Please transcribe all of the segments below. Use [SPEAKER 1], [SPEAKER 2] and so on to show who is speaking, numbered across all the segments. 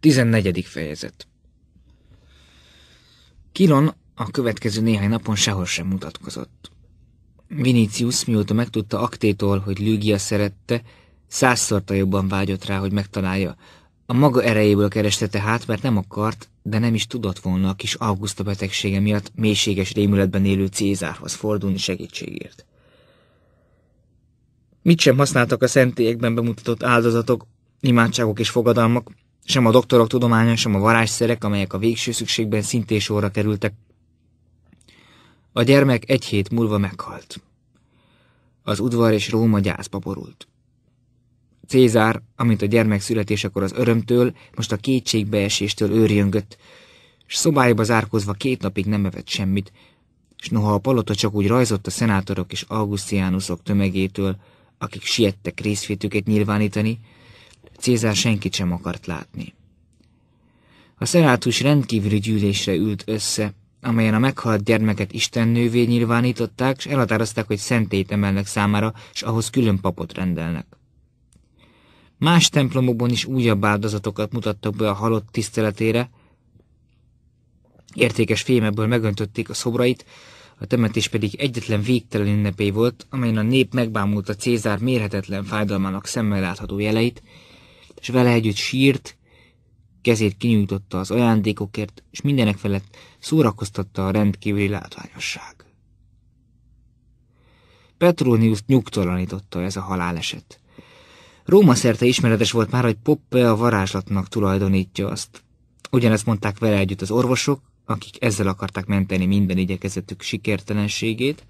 [SPEAKER 1] 14. fejezet Kilon a következő néhány napon sehol sem mutatkozott. Vinicius, mióta megtudta Aktétól, hogy Lügia szerette, százszorta jobban vágyott rá, hogy megtalálja. A maga erejéből kerestete hát, mert nem akart, de nem is tudott volna a kis Augusta betegsége miatt mélységes rémületben élő Cézárhoz fordulni segítségért. Mit sem használtak a szentélyekben bemutatott áldozatok, imádságok és fogadalmak, sem a doktorok tudománya, sem a varázsszerek, amelyek a végső szükségben szintén sorra kerültek. A gyermek egy hét múlva meghalt. Az udvar és Róma gyászba borult. Cézár, amint a gyermek születésekor az örömtől, most a kétségbeeséstől őrjöngött, s szobájába zárkozva két napig nem evett semmit, és noha a palota csak úgy rajzott a szenátorok és Augustiánusok tömegétől, akik siettek részvétüket nyilvánítani, Cézár senkit sem akart látni. A szerátus rendkívüli gyűlésre ült össze, amelyen a meghalt gyermeket istennővé nyilvánították, és elhatározták, hogy szentét emelnek számára, és ahhoz külön papot rendelnek. Más templomokban is újabb áldozatokat mutattak be a halott tiszteletére, értékes fémeből megöntötték a szobrait, a temetés pedig egyetlen végtelen ünnepély volt, amelyen a nép megbámulta Cézár mérhetetlen fájdalmának szemmel látható jeleit, és vele együtt sírt, kezét kinyújtotta az ajándékokért, és mindenek felett szórakoztatta a rendkívüli látványosság. Petronius nyugtalanította ez a haláleset. Róma szerte ismeretes volt már, hogy Poppe a varázslatnak tulajdonítja azt. Ugyanezt mondták vele együtt az orvosok, akik ezzel akarták menteni minden igyekezetük sikertelenségét,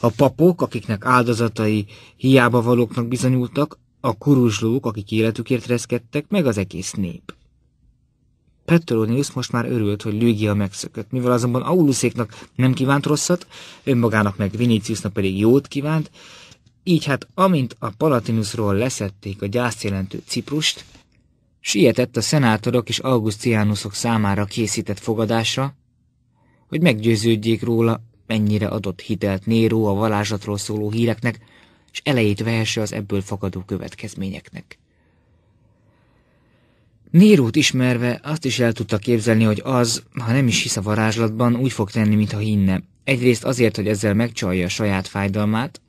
[SPEAKER 1] a papok, akiknek áldozatai hiába valóknak bizonyultak, a kuruzslók, akik életükért reszkedtek, meg az egész nép. Petronius most már örült, hogy Lügia megszökött, mivel azonban Auluszéknak nem kívánt rosszat, önmagának meg Viníciusnak pedig jót kívánt, így hát amint a Palatinusról leszették a gyászjelentő Ciprust, sietett a szenátorok és augusztiánusok számára készített fogadásra, hogy meggyőződjék róla, mennyire adott hitelt Néró a valázsatról szóló híreknek, és elejét verse az ebből fakadó következményeknek. Nérót ismerve azt is el tudta képzelni, hogy az, ha nem is hisz a varázslatban, úgy fog tenni, mintha hinne. Egyrészt azért, hogy ezzel megcsalja a saját fájdalmát,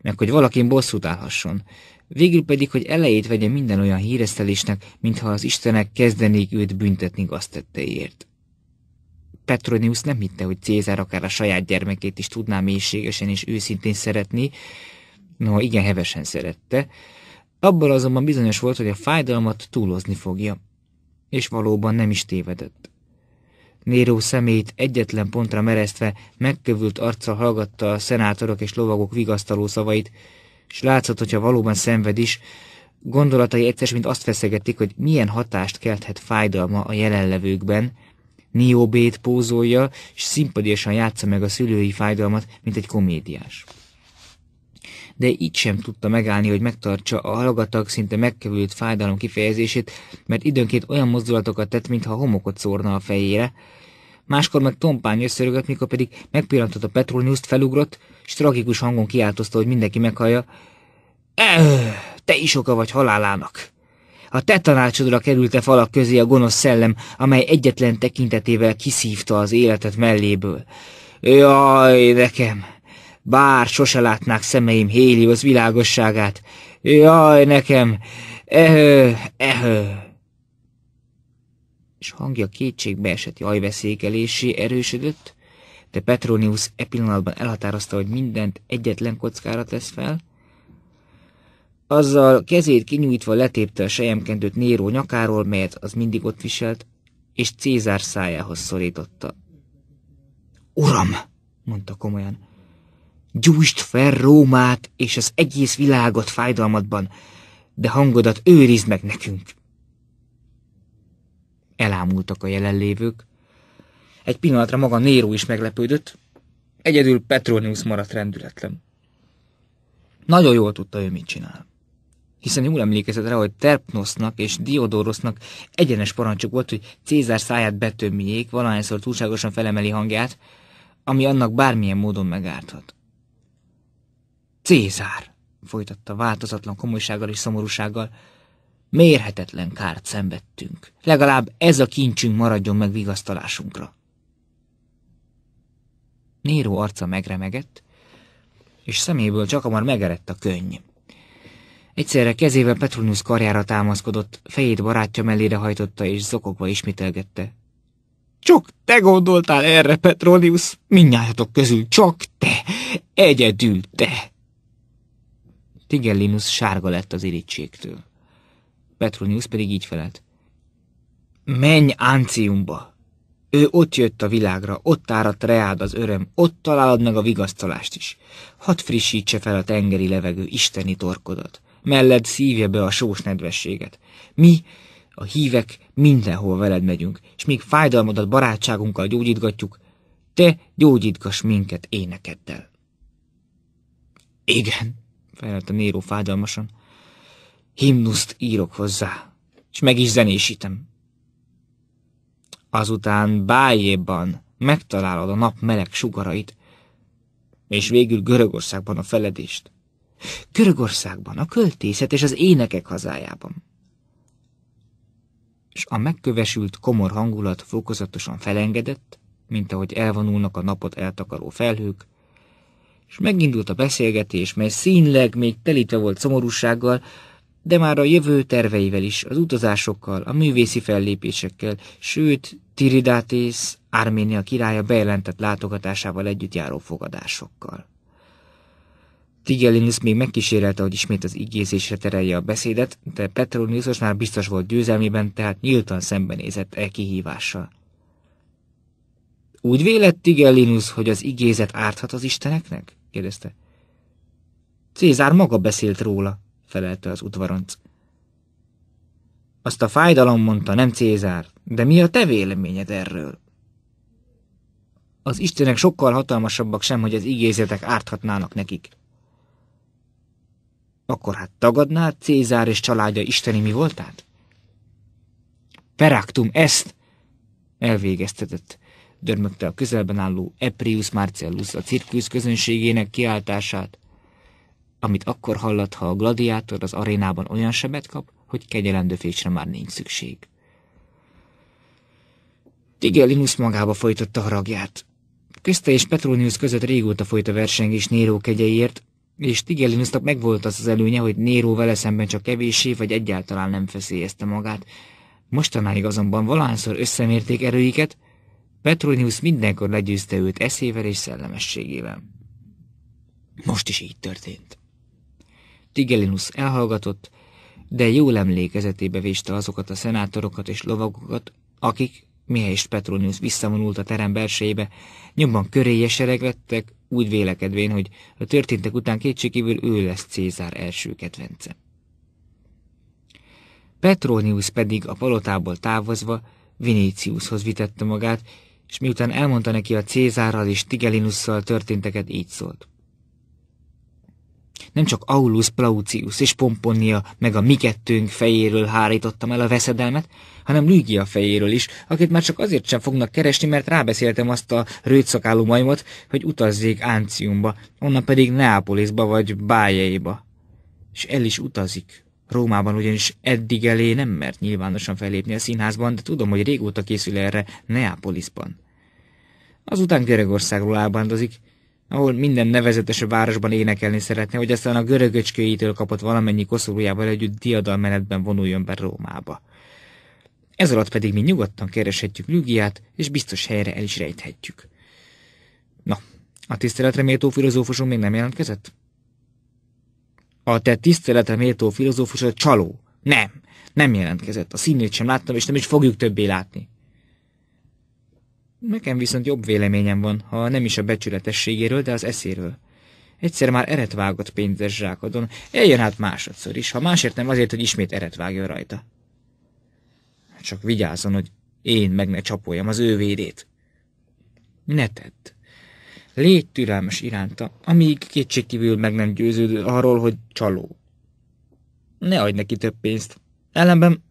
[SPEAKER 1] meg hogy valakin bosszút állhasson. Végül pedig, hogy elejét vegye minden olyan híresztelésnek, mintha az Istenek kezdenék őt büntetni gaztetteiért. Petronius nem hitte, hogy Cézár akár a saját gyermekét is tudná mélységesen és őszintén szeretni, noha igen hevesen szerette, abból azonban bizonyos volt, hogy a fájdalmat túlozni fogja. És valóban nem is tévedett. Néró szemét egyetlen pontra mereztve, megkövült arccal hallgatta a szenátorok és lovagok vigasztaló szavait, és látszott, hogyha valóban szenved is, gondolatai egyszer, mint azt feszegetik, hogy milyen hatást kelthet fájdalma a jelenlevőkben, Nióbét pózolja, és szimpadiasan játsza meg a szülői fájdalmat, mint egy komédiás de így sem tudta megállni, hogy megtartsa a halogatag szinte megkövült fájdalom kifejezését, mert időnként olyan mozdulatokat tett, mintha homokot szórna a fejére. Máskor meg tompán összörögött, mikor pedig megpillantott a Petroniuszt, felugrott, és tragikus hangon kiáltozta, hogy mindenki meghallja. Öh, te is oka vagy halálának! A te tanácsodra került a falak közé a gonosz szellem, amely egyetlen tekintetével kiszívta az életet melléből. Jaj, nekem! bár sose látnák szemeim az világosságát. Jaj, nekem! Ehő, ehő! És hangja kétségbeesett jajveszékelésé erősödött, de Petronius e pillanatban elhatározta, hogy mindent egyetlen kockára tesz fel, azzal kezét kinyújtva letépte a sejemkendőt Néró nyakáról, melyet az mindig ott viselt, és Cézár szájához szorította. Uram, mondta komolyan, Gyújtsd fel Rómát és az egész világot fájdalmatban, de hangodat őrizd meg nekünk. Elámultak a jelenlévők. Egy pillanatra maga Néró is meglepődött, egyedül Petronius maradt rendületlen. Nagyon jól tudta ő, mit csinál. Hiszen jól emlékezett rá, hogy Terpnosznak és Diodorosznak egyenes parancsuk volt, hogy Cézár száját betömjék, valahányszor túlságosan felemeli hangját, ami annak bármilyen módon megárthat. Cézár, folytatta változatlan komolysággal és szomorúsággal, mérhetetlen kárt szenvedtünk. Legalább ez a kincsünk maradjon meg vigasztalásunkra. Néró arca megremegett, és szeméből csak amar megerett a könny. Egyszerre kezével Petronius karjára támaszkodott, fejét barátja mellére hajtotta, és zokogva ismételgette. Csak te gondoltál erre, Petronius, mindnyájatok közül, csak te, egyedül te. Tigellinus sárga lett az irítségtől. Petronius pedig így felelt. Menj Anciumba! Ő ott jött a világra, ott áradt reád az öröm, ott találod meg a vigasztalást is. Hadd frissítse fel a tengeri levegő isteni torkodat. Melled szívja be a sós nedvességet. Mi, a hívek, mindenhol veled megyünk, és még fájdalmadat barátságunkkal gyógyítgatjuk, te gyógyítgass minket énekeddel. Igen, felelte Néró fájdalmasan. Himnuszt írok hozzá, és meg is zenésítem. Azután bájéban megtalálod a nap meleg sugarait, és végül Görögországban a feledést. Görögországban, a költészet és az énekek hazájában. És a megkövesült komor hangulat fokozatosan felengedett, mint ahogy elvonulnak a napot eltakaró felhők, és megindult a beszélgetés, mely színleg még telítve volt szomorúsággal, de már a jövő terveivel is, az utazásokkal, a művészi fellépésekkel, sőt, Tiridátész, Arménia királya bejelentett látogatásával együtt járó fogadásokkal. Tigellinus még megkísérelte, hogy ismét az igézésre terelje a beszédet, de Petroniusos már biztos volt győzelmében, tehát nyíltan szembenézett e kihívással. Úgy vélet Tigellinus, hogy az igézet árthat az isteneknek? kérdezte. Cézár maga beszélt róla, felelte az udvaronc. Azt a fájdalom mondta, nem Cézár, de mi a te véleményed erről? Az istenek sokkal hatalmasabbak sem, hogy az igézetek árthatnának nekik. Akkor hát tagadnád Cézár és családja isteni mi voltát? Peraktum, ezt! Elvégeztetett dörmögte a közelben álló Eprius Marcellus a cirkusz közönségének kiáltását, amit akkor hallat, ha a gladiátor az arénában olyan sebet kap, hogy kegyelendőfésre már nincs szükség. Tigellinus magába folytotta haragját. Közte és Petronius között régóta folyt a versengés Néró kegyeiért, és Tigellinusnak megvolt az az előnye, hogy Néró vele szemben csak kevésé vagy egyáltalán nem feszélyezte magát. Mostanáig azonban valahányszor összemérték erőiket, Petronius mindenkor legyőzte őt eszével és szellemességével. Most is így történt. Tigelinus elhallgatott, de jól emlékezetébe véste azokat a szenátorokat és lovagokat, akik, mihelyest Petronius visszavonult a terem belsejébe, nyomban köréje sereglettek, úgy vélekedvén, hogy a történtek után kétségkívül ő lesz Cézár első kedvence. Petronius pedig a palotából távozva Viníciushoz vitette magát, és miután elmondta neki a Cézárral és Tigelinusszal történteket, így szólt. Nem csak Aulus Plaucius és Pomponia meg a mi kettőnk fejéről hárítottam el a veszedelmet, hanem Lügia fejéről is, akit már csak azért sem fognak keresni, mert rábeszéltem azt a rőtszakáló majmot, hogy utazzék Ánciumba, onnan pedig Neápolisba vagy Bájaiba. És el is utazik. Rómában ugyanis eddig elé nem mert nyilvánosan felépni a színházban, de tudom, hogy régóta készül erre Neápolisban. Azután Görögországról ábrándozik, ahol minden nevezetes városban énekelni szeretne, hogy aztán a görögöcskőjétől kapott valamennyi koszorújával együtt diadalmenetben vonuljon be Rómába. Ez alatt pedig mi nyugodtan kereshetjük Lügiát, és biztos helyre el is rejthetjük. Na, a tiszteletre méltó filozófusom még nem jelentkezett? A te tiszteletre méltó filozófusod csaló. Nem, nem jelentkezett. A színét sem láttam, és nem is fogjuk többé látni. Nekem viszont jobb véleményem van, ha nem is a becsületességéről, de az eszéről. Egyszer már eret vágott pénzes zsákodon, eljön hát másodszor is, ha másért nem azért, hogy ismét eret vágjon rajta. Hát csak vigyázzon, hogy én meg ne csapoljam az ő védét. Ne tedd. Légy türelmes iránta, amíg kétségkívül meg nem győződő arról, hogy csaló. Ne adj neki több pénzt. Ellenben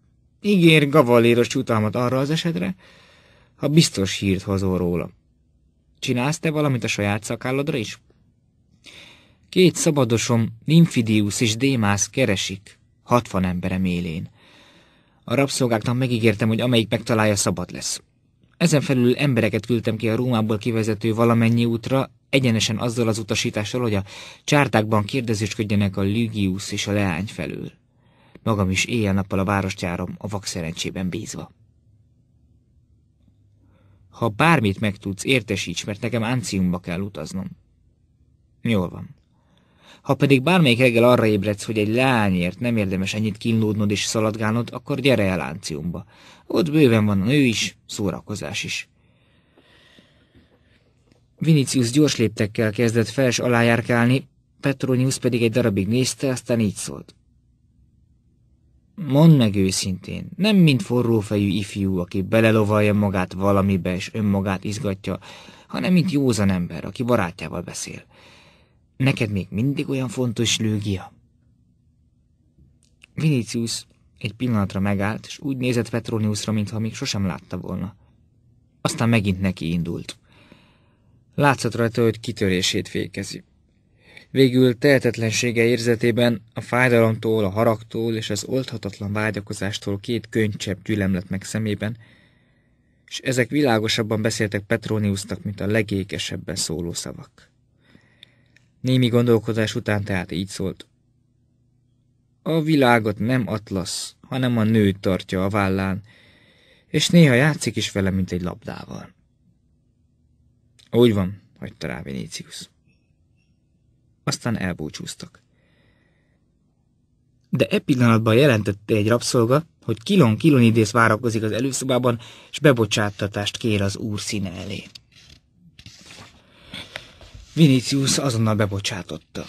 [SPEAKER 1] ígér gavalléros jutalmat arra az esetre, ha biztos hírt hozol róla. Csinálsz te valamit a saját szakállodra is? Két szabadosom, Nymphidius és Démász keresik, hatvan emberem élén. A rabszolgáknak megígértem, hogy amelyik megtalálja, szabad lesz. Ezen felül embereket küldtem ki a Rómából kivezető valamennyi útra, egyenesen azzal az utasítással, hogy a csártákban kérdezősködjenek a Lygius és a leány felől. Magam is éjjel-nappal a várost járom, a szerencsében bízva. Ha bármit megtudsz, értesíts, mert nekem Ánciumba kell utaznom. Jól van. Ha pedig bármelyik reggel arra ébredsz, hogy egy lányért nem érdemes ennyit kínlódnod és szaladgálnod, akkor gyere el Anciumba. Ott bőven van a nő is, szórakozás is. Vinicius gyors léptekkel kezdett fels alájárkálni, Petronius pedig egy darabig nézte, aztán így szólt. Mondd meg őszintén, nem mint forrófejű ifjú, aki belelovalja magát valamibe és önmagát izgatja, hanem mint józan ember, aki barátjával beszél. Neked még mindig olyan fontos lőgia? Vinicius egy pillanatra megállt, és úgy nézett Petroniusra, mintha még sosem látta volna. Aztán megint neki indult. Látszott rajta, hogy kitörését fékezik. Végül tehetetlensége érzetében a fájdalomtól, a haragtól és az oldhatatlan vágyakozástól két könycsepp lett meg szemében, és ezek világosabban beszéltek Petroniusnak, mint a legékesebben szóló szavak. Némi gondolkodás után tehát így szólt. A világot nem Atlasz, hanem a nő tartja a vállán, és néha játszik is vele, mint egy labdával. Úgy van, hagyta rá Vinícius aztán elbúcsúztak. De e pillanatban jelentette egy rabszolga, hogy kilon-kilon idész várakozik az előszobában, és bebocsáttatást kér az úr színe elé. Vinicius azonnal bebocsátotta.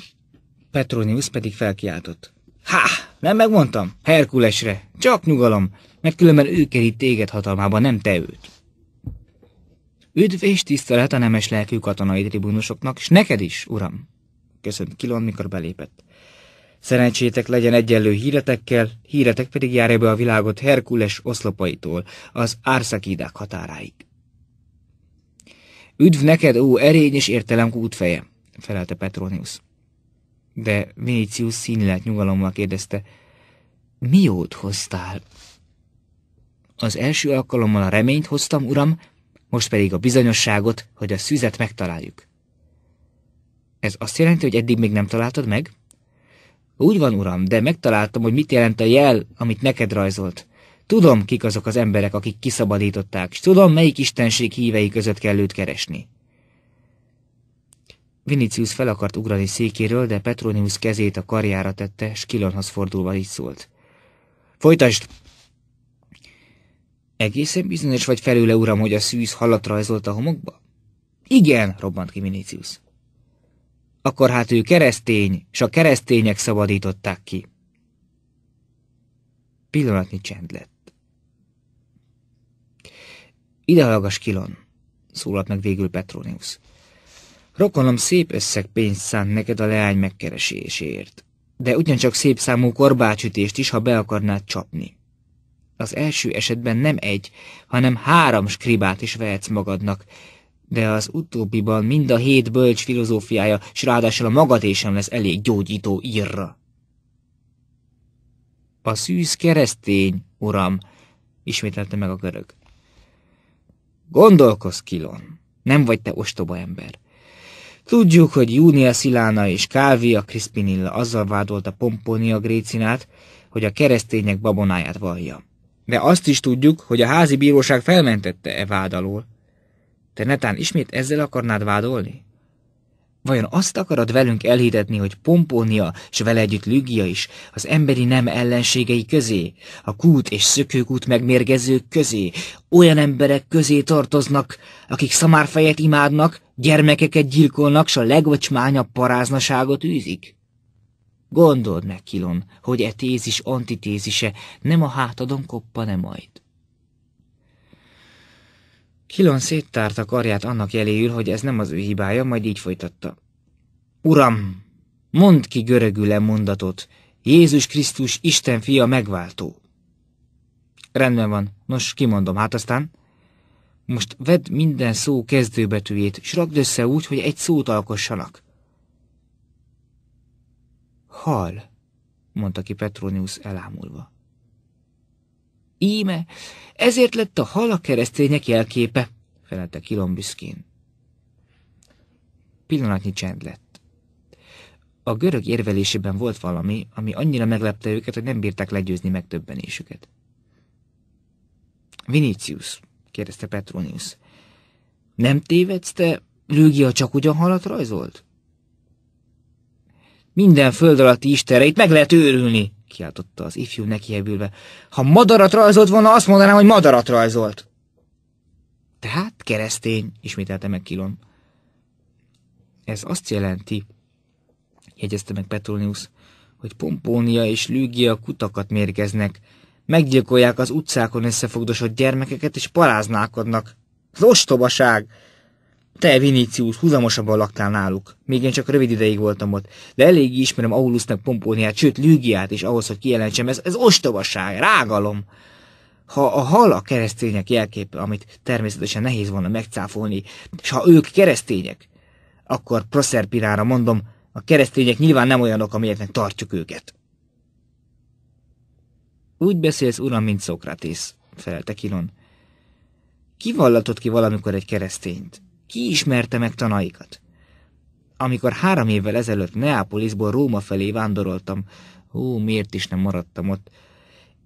[SPEAKER 1] Petronius pedig felkiáltott. Há, nem megmondtam, Herkulesre, csak nyugalom, mert különben ő kerít téged hatalmába, nem te őt. Üdv és tisztelet a nemes lelkű katonai tribunusoknak, és neked is, uram! köszönt Kilon, mikor belépett. Szerencsétek legyen egyenlő híretekkel, híretek pedig járja be a világot Herkules oszlopaitól, az árszakídák határáig. Üdv neked, ó, erény és értelem kútfeje, felelte Petronius. De Vinicius színlelt nyugalommal kérdezte, mi jót hoztál? Az első alkalommal a reményt hoztam, uram, most pedig a bizonyosságot, hogy a szüzet megtaláljuk. Ez azt jelenti, hogy eddig még nem találtad meg? Úgy van, uram, de megtaláltam, hogy mit jelent a jel, amit neked rajzolt. Tudom, kik azok az emberek, akik kiszabadították, és tudom, melyik istenség hívei között kell őt keresni. Vinicius fel akart ugrani székéről, de Petronius kezét a karjára tette, s Kilonhoz fordulva így szólt. Folytasd! Egészen bizonyos vagy felőle, uram, hogy a szűz halat rajzolt a homokba? Igen, robbant ki Vinicius akkor hát ő keresztény, s a keresztények szabadították ki. Pillanatnyi csend lett. Ide hallgass, Kilon, szólalt meg végül Petronius. Rokonom szép összeg pénzt szánt neked a leány megkereséséért, de ugyancsak szép számú korbácsütést is, ha be akarnád csapni. Az első esetben nem egy, hanem három skribát is vehetsz magadnak, de az utóbbiban mind a hét bölcs filozófiája, s ráadásul a magadésem lesz elég gyógyító írra. A szűz keresztény, uram, ismételte meg a görög. Gondolkoz Kilon, nem vagy te ostoba ember. Tudjuk, hogy Júnia Szilána és Kávia Kriszpinilla azzal vádolta Pomponia Grécinát, hogy a keresztények babonáját vallja. De azt is tudjuk, hogy a házi bíróság felmentette e vád alól. Te netán ismét ezzel akarnád vádolni? Vajon azt akarod velünk elhitetni, hogy Pompónia és vele együtt Lügia is az emberi nem ellenségei közé, a kút és szökőkút megmérgezők közé, olyan emberek közé tartoznak, akik szamárfejet imádnak, gyermekeket gyilkolnak, s a legvacsmányabb paráznaságot űzik? Gondold meg, Kilon, hogy e tézis antitézise nem a hátadon koppa, nem majd. Kilon széttárta karját annak jeléül, hogy ez nem az ő hibája, majd így folytatta. Uram, mondd ki görögül-e mondatot, Jézus Krisztus Isten fia megváltó. Rendben van, nos, kimondom, hát aztán... Most vedd minden szó kezdőbetűjét, s rakd össze úgy, hogy egy szót alkossanak. Hal, mondta ki Petronius elámulva íme, ezért lett a hal a keresztények jelképe, felelte Kilom Pillanatnyi csend lett. A görög érvelésében volt valami, ami annyira meglepte őket, hogy nem bírták legyőzni megtöbbenésüket. Vinicius, kérdezte Petronius, nem tévedsz te, Lőgia csak ugyan halat rajzolt? Minden föld alatti istereit meg lehet őrülni, kiáltotta az ifjú nekiebülve. Ha madarat rajzolt volna, azt mondanám, hogy madarat rajzolt. Tehát keresztény, ismételte meg Kilon. Ez azt jelenti, jegyezte meg Petronius, hogy Pompónia és Lügia kutakat mérgeznek, meggyilkolják az utcákon összefogdosott gyermekeket és paráználkodnak. Az ostobaság! Te, Vinicius, húzamosabban laktál náluk. Még én csak rövid ideig voltam ott, de eléggé ismerem Aulusnak pompóniát, sőt Lügiát is ahhoz, hogy kijelentsem, ez, ez ostobaság, rágalom. Ha a hal a keresztények jelképe, amit természetesen nehéz volna megcáfolni, és ha ők keresztények, akkor Proserpinára mondom, a keresztények nyilván nem olyanok, amilyeknek tartjuk őket. Úgy beszélsz, uram, mint Szokratész, felelte Kilon. Ki vallatott ki valamikor egy keresztényt? Ki ismerte meg tanaikat? Amikor három évvel ezelőtt Neapolisból Róma felé vándoroltam, hú, miért is nem maradtam ott,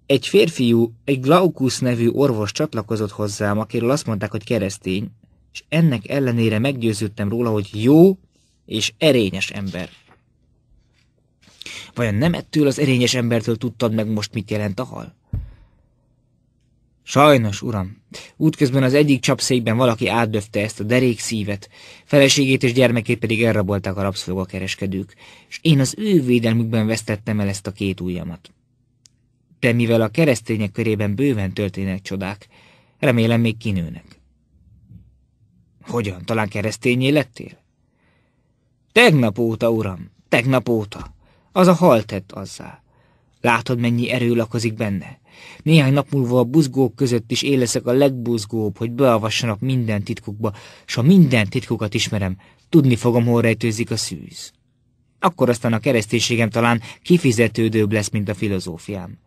[SPEAKER 1] egy férfiú, egy Glaucus nevű orvos csatlakozott hozzám, akiről azt mondták, hogy keresztény, és ennek ellenére meggyőződtem róla, hogy jó és erényes ember. Vajon nem ettől az erényes embertől tudtad meg most, mit jelent a hal? Sajnos, uram. Útközben az egyik csapszékben valaki átdöfte ezt a derék szívet, feleségét és gyermekét pedig elrabolták a rabszolgakereskedők, és én az ő védelmükben vesztettem el ezt a két ujjamat. De mivel a keresztények körében bőven történnek csodák, remélem még kinőnek. Hogyan, talán keresztényé lettél? Tegnap óta, uram, tegnap óta. Az a tett azzá. Látod, mennyi erő lakozik benne? Néhány nap múlva a buzgók között is éleszek a legbuzgóbb, hogy beavassanak minden titkukba, s ha minden titkukat ismerem, tudni fogom, hol rejtőzik a szűz. Akkor aztán a kereszténységem talán kifizetődőbb lesz, mint a filozófiám.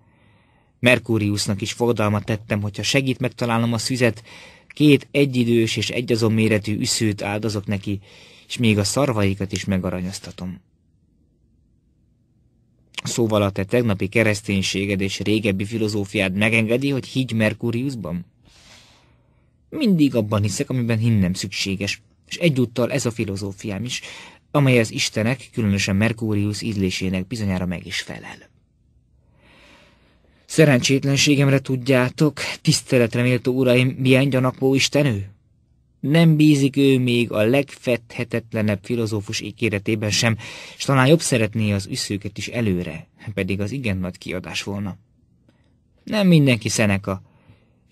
[SPEAKER 1] Merkúriusnak is fogadalmat tettem, hogyha segít megtalálnom a szüzet, két egyidős és egyazon méretű üszőt áldozok neki, és még a szarvaikat is megaranyoztatom. Szóval a te tegnapi kereszténységed és régebbi filozófiád megengedi, hogy higgy Merkuriusban? Mindig abban hiszek, amiben hinnem szükséges, és egyúttal ez a filozófiám is, amely az istenek, különösen Merkurius ízlésének bizonyára meg is felel. Szerencsétlenségemre tudjátok, tiszteletre méltó uraim, milyen gyanakvó istenő? Nem bízik ő még a legfethetetlenebb filozófus ígéretében sem, és talán jobb szeretné az üszőket is előre, pedig az igen nagy kiadás volna. Nem mindenki Szeneka,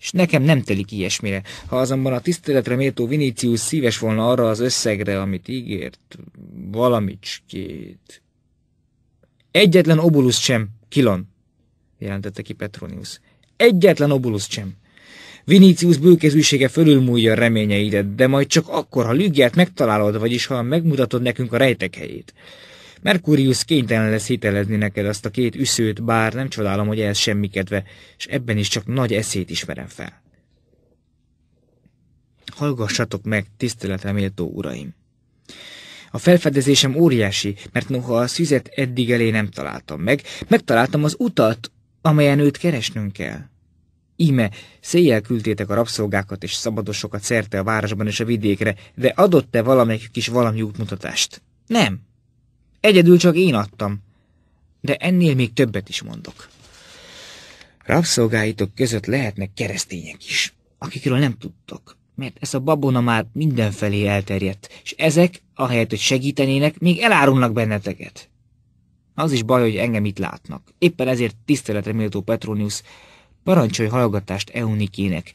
[SPEAKER 1] és nekem nem telik ilyesmire. Ha azonban a tiszteletre méltó Vinicius szíves volna arra az összegre, amit ígért, valamicskét. Egyetlen obulusz sem, Kilon, jelentette ki Petronius. Egyetlen obulusz sem. Vinicius bőkezűsége fölülmúlja reményeidet, de majd csak akkor, ha Lügiát megtalálod, vagyis ha megmutatod nekünk a rejtek helyét. Mercurius kénytelen lesz hitelezni neked azt a két üszőt, bár nem csodálom, hogy ez semmi kedve, és ebben is csak nagy eszét ismerem fel. Hallgassatok meg, tiszteletre méltó uraim! A felfedezésem óriási, mert noha a szüzet eddig elé nem találtam meg, megtaláltam az utat, amelyen őt keresnünk kell. Íme, széjjel küldtétek a rabszolgákat és szabadosokat szerte a városban és a vidékre, de adott-e valamelyikük is valami útmutatást? Nem. Egyedül csak én adtam. De ennél még többet is mondok. Rabszolgáitok között lehetnek keresztények is, akikről nem tudtok, mert ez a babona már mindenfelé elterjedt, és ezek, ahelyett, hogy segítenének, még elárulnak benneteket. Az is baj, hogy engem itt látnak. Éppen ezért tiszteletre méltó Petronius Parancsolj hallgatást Eunikének,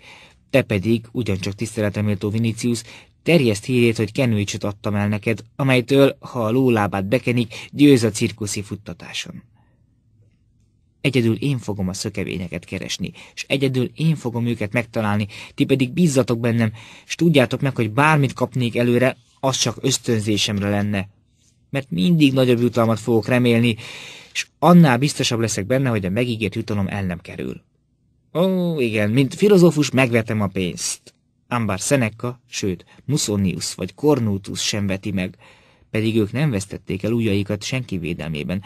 [SPEAKER 1] te pedig, ugyancsak tiszteleteméltó Vinicius, terjeszt hírét, hogy kenőcsöt adtam el neked, amelytől, ha a lólábát bekenik, győz a cirkuszi futtatáson. Egyedül én fogom a szökevényeket keresni, és egyedül én fogom őket megtalálni, ti pedig bízzatok bennem, és tudjátok meg, hogy bármit kapnék előre, az csak ösztönzésemre lenne. Mert mindig nagyobb jutalmat fogok remélni, és annál biztosabb leszek benne, hogy a megígért jutalom el nem kerül. Ó, igen, mint filozófus megvetem a pénzt. Ám bár Seneca, sőt, Musonius vagy Cornutus sem veti meg, pedig ők nem vesztették el ujjaikat senki védelmében,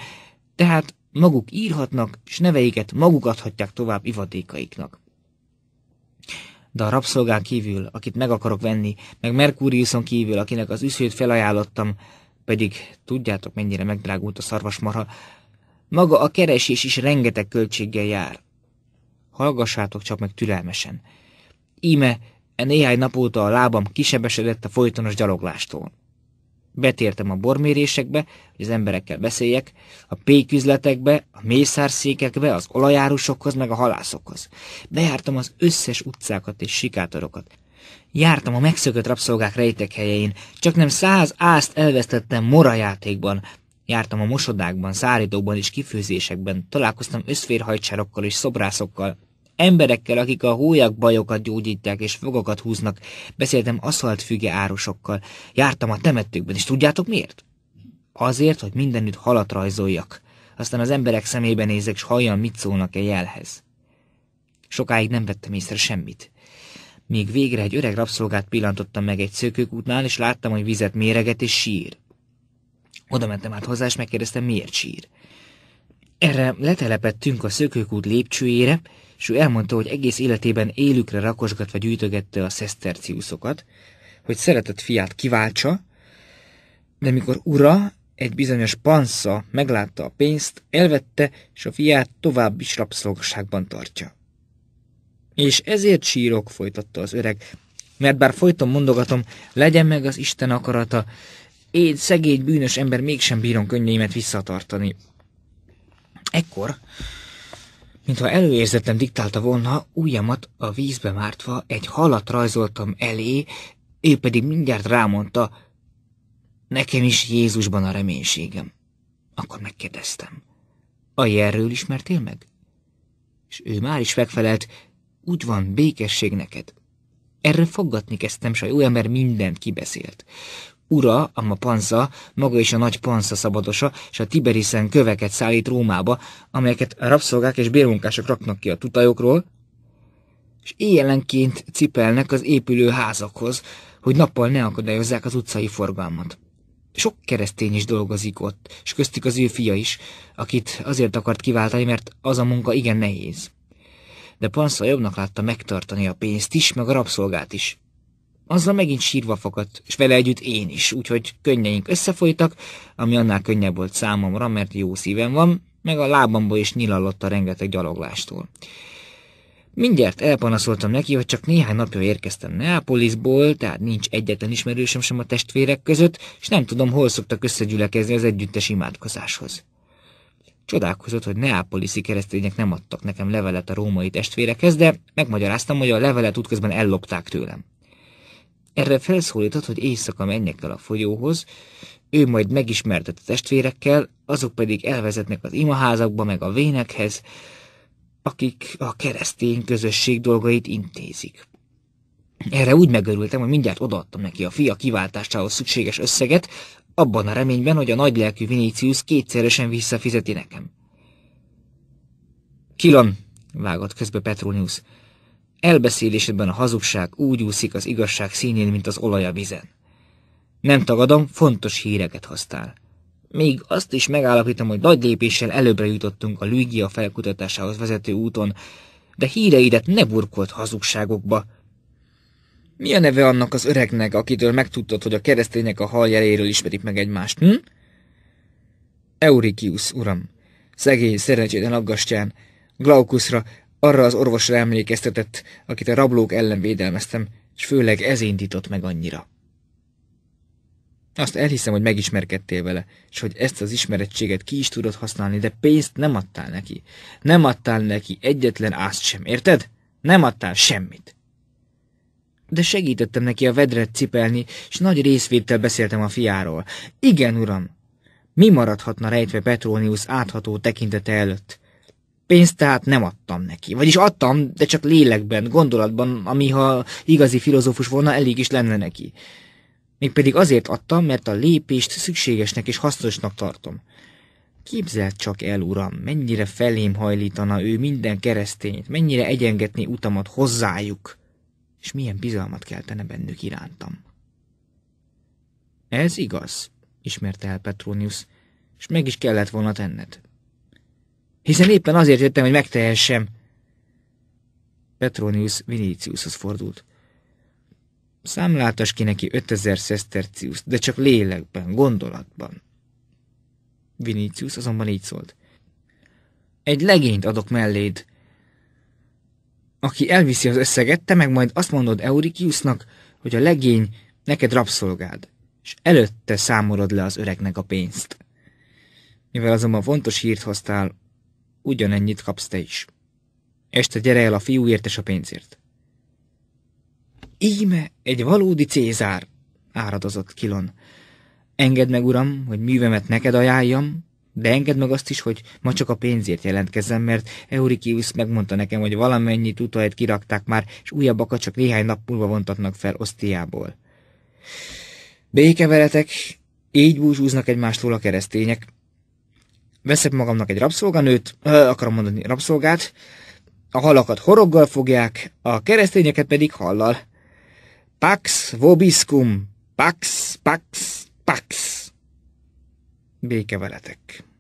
[SPEAKER 1] tehát maguk írhatnak, és neveiket maguk adhatják tovább ivadékaiknak. De a rabszolgán kívül, akit meg akarok venni, meg merkúriuson kívül, akinek az üszőt felajánlottam, pedig tudjátok, mennyire megdrágult a szarvasmarha, maga a keresés is rengeteg költséggel jár hallgassátok csak meg türelmesen. Íme, e néhány nap óta a lábam kisebesedett a folytonos gyaloglástól. Betértem a bormérésekbe, hogy az emberekkel beszéljek, a péküzletekbe, a mészárszékekbe, az olajárusokhoz, meg a halászokhoz. Bejártam az összes utcákat és sikátorokat. Jártam a megszökött rabszolgák rejtek helyein, csak nem száz ázt elvesztettem morajátékban. Jártam a mosodákban, szárítókban és kifőzésekben, találkoztam összférhajtsárokkal és szobrászokkal, emberekkel, akik a hólyak bajokat gyógyítják és fogakat húznak. Beszéltem aszfaltfüge árusokkal. Jártam a temetőkben, és tudjátok miért? Azért, hogy mindenütt halat rajzoljak. Aztán az emberek szemébe nézek, s halljam, mit szólnak egy jelhez. Sokáig nem vettem észre semmit. Még végre egy öreg rabszolgát pillantottam meg egy szökőkútnál, és láttam, hogy vizet méreget és sír. Oda mentem át hozzá, és megkérdeztem, miért sír. Erre letelepettünk a szökőkút lépcsőjére, és ő elmondta, hogy egész életében élükre rakosgatva gyűjtögette a szeszterciuszokat, hogy szeretett fiát kiváltsa, de mikor ura, egy bizonyos pansza meglátta a pénzt, elvette, és a fiát tovább is rabszolgaságban tartja. És ezért sírok, folytatta az öreg, mert bár folyton mondogatom, legyen meg az Isten akarata, én szegény bűnös ember mégsem bírom könnyeimet visszatartani. Ekkor Mintha előérzetem diktálta volna, ujjamat a vízbe mártva egy halat rajzoltam elé, ő pedig mindjárt rámondta, nekem is Jézusban a reménységem. Akkor megkérdeztem, a jelről ismertél meg? És ő már is megfelelt, úgy van, békesség neked. Erre foggatni kezdtem, s a jó ember mindent kibeszélt ura, ama pansa, maga is a nagy Pansa szabadosa, és a Tiberiszen köveket szállít Rómába, amelyeket a rabszolgák és bérmunkások raknak ki a tutajokról, és éjjelenként cipelnek az épülő házakhoz, hogy nappal ne akadályozzák az utcai forgalmat. Sok keresztény is dolgozik ott, és köztük az ő fia is, akit azért akart kiváltani, mert az a munka igen nehéz. De Pansa jobbnak látta megtartani a pénzt is, meg a rabszolgát is. Azzal megint sírva fakadt, és vele együtt én is, úgyhogy könnyeink összefolytak, ami annál könnyebb volt számomra, mert jó szívem van, meg a lábamból is nyilallott a rengeteg gyaloglástól. Mindjárt elpanaszoltam neki, hogy csak néhány napja érkeztem Neapolisból, tehát nincs egyetlen ismerősöm sem a testvérek között, és nem tudom, hol szoktak összegyülekezni az együttes imádkozáshoz. Csodálkozott, hogy neápoliszi keresztények nem adtak nekem levelet a római testvérekhez, de megmagyaráztam, hogy a levelet útközben ellopták tőlem. Erre felszólított, hogy éjszaka menjek el a folyóhoz, ő majd megismertet a testvérekkel, azok pedig elvezetnek az imaházakba meg a vénekhez, akik a keresztény közösség dolgait intézik. Erre úgy megörültem, hogy mindjárt odaadtam neki a fia kiváltásához szükséges összeget, abban a reményben, hogy a nagylelkű Vinicius kétszeresen visszafizeti nekem. Kilon, vágott közbe Petronius, Elbeszélésedben a hazugság úgy úszik az igazság színén, mint az olaj a vizen. Nem tagadom, fontos híreket hoztál. Még azt is megállapítom, hogy nagy lépéssel előbbre jutottunk a Lügia felkutatásához vezető úton, de híreidet ne burkolt hazugságokba. Mi a neve annak az öregnek, akitől megtudtad, hogy a keresztények a hal jeléről ismerik meg egymást, hm? Eurikius, uram, szegény, szerencsétlen aggastyán, Glaukuszra, arra az orvosra emlékeztetett, akit a rablók ellen védelmeztem, és főleg ez indított meg annyira. Azt elhiszem, hogy megismerkedtél vele, és hogy ezt az ismerettséget ki is tudod használni, de pénzt nem adtál neki. Nem adtál neki egyetlen ázt sem, érted? Nem adtál semmit. De segítettem neki a vedret cipelni, és nagy részvédtel beszéltem a fiáról. Igen, uram, mi maradhatna rejtve petronius átható tekintete előtt? Pénzt tehát nem adtam neki. Vagyis adtam, de csak lélekben, gondolatban, ami ha igazi filozófus volna, elég is lenne neki. Mégpedig azért adtam, mert a lépést szükségesnek és hasznosnak tartom. Képzeld csak el, uram, mennyire felém hajlítana ő minden keresztényt, mennyire egyengetni utamat hozzájuk, és milyen bizalmat keltene bennük irántam. Ez igaz, ismerte el Petronius, és meg is kellett volna tenned hiszen éppen azért jöttem, hogy megtehessem. Petronius Viniciushoz fordult. Számlátas ki neki ötezer szesztercius, de csak lélekben, gondolatban. Vinicius azonban így szólt. Egy legényt adok melléd. Aki elviszi az összeget, te meg majd azt mondod Eurikiusnak, hogy a legény neked rabszolgád, és előtte számolod le az öregnek a pénzt. Mivel azonban fontos hírt hoztál, ugyanennyit kapsz te is. Este gyere el a fiúért és a pénzért. Íme egy valódi Cézár, áradozott Kilon. Engedd meg, uram, hogy művemet neked ajánljam, de engedd meg azt is, hogy ma csak a pénzért jelentkezzem, mert Eurikius megmondta nekem, hogy valamennyi tutajt kirakták már, és újabbakat csak néhány nap múlva vontatnak fel Osztiából. Béke veletek, így búzsúznak egymástól a keresztények, veszek magamnak egy rabszolganőt, ö, akarom mondani rabszolgát, a halakat horoggal fogják, a keresztényeket pedig hallal. Pax vobiscum, pax, pax, pax. Béke veletek.